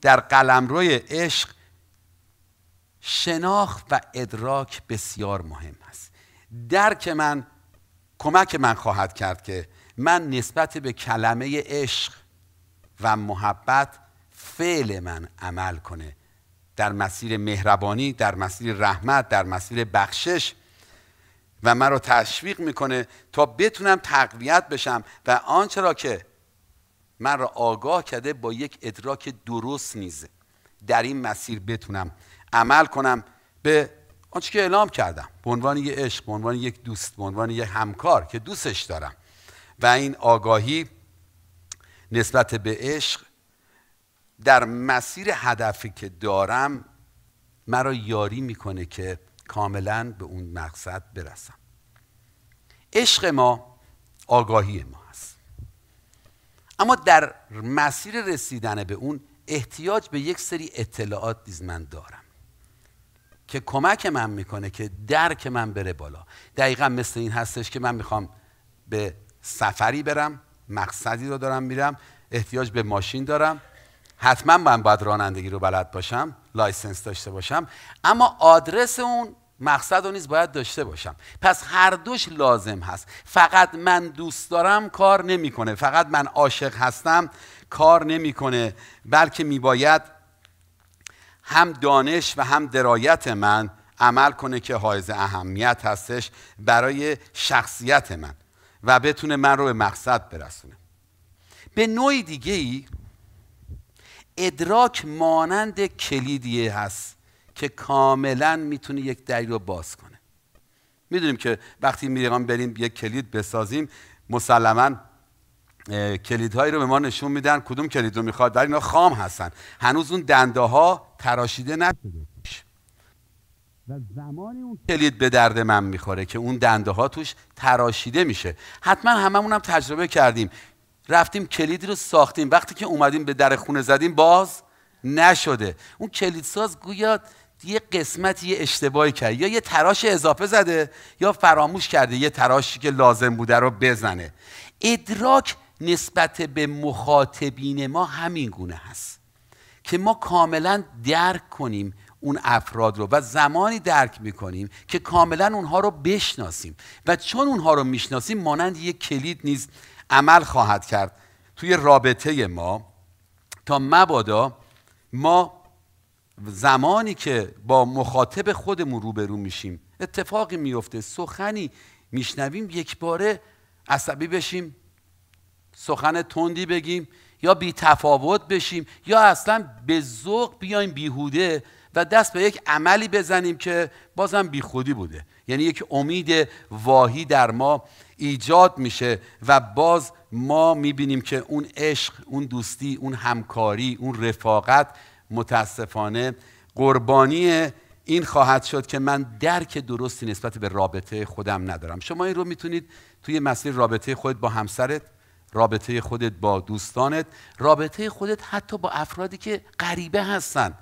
در قلمروی عشق شناخت و ادراک بسیار مهم است درک من کمک من خواهد کرد که من نسبت به کلمه عشق و محبت فعل من عمل کنه در مسیر مهربانی در مسیر رحمت در مسیر بخشش و من رو تشویق میکنه تا بتونم تقویت بشم و آنچه را که من را آگاه کرده با یک ادراک درست نیز در این مسیر بتونم عمل کنم به آنچه که اعلام کردم به عنوان یک عشق به عنوان یک دوست به عنوان یک همکار که دوستش دارم و این آگاهی نسبت به عشق در مسیر هدفی که دارم مرا یاری میکنه که کاملا به اون مقصد برسم عشق ما آگاهی ما اما در مسیر رسیدن به اون احتیاج به یک سری اطلاعات نیز من دارم که کمک من میکنه که درک من بره بالا دقیقا مثل این هستش که من میخوام به سفری برم مقصدی رو دارم میرم احتیاج به ماشین دارم حتما من باید رانندگی رو بلد باشم لایسنس داشته باشم اما آدرس اون مقصد رو نیز باید داشته باشم پس هر دوش لازم هست فقط من دوست دارم کار نمیکنه فقط من عاشق هستم کار نمیکنه بلکه میباید هم دانش و هم درایت من عمل کنه که حائز اهمیت هستش برای شخصیت من و بتونه من رو به مقصد برسونه به نوع دیگه ای ادراک مانند کلیدیه هست که کاملا میتونه یک دری رو باز کنه میدونیم که وقتی میخوام بریم یک کلید بسازیم مسلما کلیدهایی رو به ما نشون میدن کدوم کلید رو میخواد در اینا خام هستن هنوز اون دنده ها تراشیده نشده و زمانی اون کلید به درد من میخوره که اون دنده ها توش تراشیده میشه حتما هممون هم تجربه کردیم رفتیم کلیدی رو ساختیم وقتی که اومدیم به در خونه زدیم باز نشده اون کلیدساز گویا یه قسمتی یه اشتباهی کرد یا یه تراش اضافه زده یا فراموش کرده یه تراشی که لازم بوده رو بزنه ادراک نسبت به مخاطبین ما همین گونه هست که ما کاملا درک کنیم اون افراد رو و زمانی درک میکنیم که کاملا اونها رو بشناسیم و چون اونها رو میشناسیم مانند یک کلید نیز عمل خواهد کرد توی رابطه ما تا مبادا ما زمانی که با مخاطب خودمون روبرو میشیم اتفاقی میفته سخنی میشنویم یک باره عصبی بشیم سخن تندی بگیم یا بی تفاوت بشیم یا اصلا به ذوق بیایم بیهوده و دست به یک عملی بزنیم که بازم بیخودی بوده یعنی یک امید واهی در ما ایجاد میشه و باز ما میبینیم که اون عشق اون دوستی اون همکاری اون رفاقت متاسفانه قربانی این خواهد شد که من درک درستی نسبت به رابطه خودم ندارم شما این رو میتونید توی مسیر رابطه خودت با همسرت رابطه خودت با دوستانت رابطه خودت حتی با افرادی که غریبه هستند.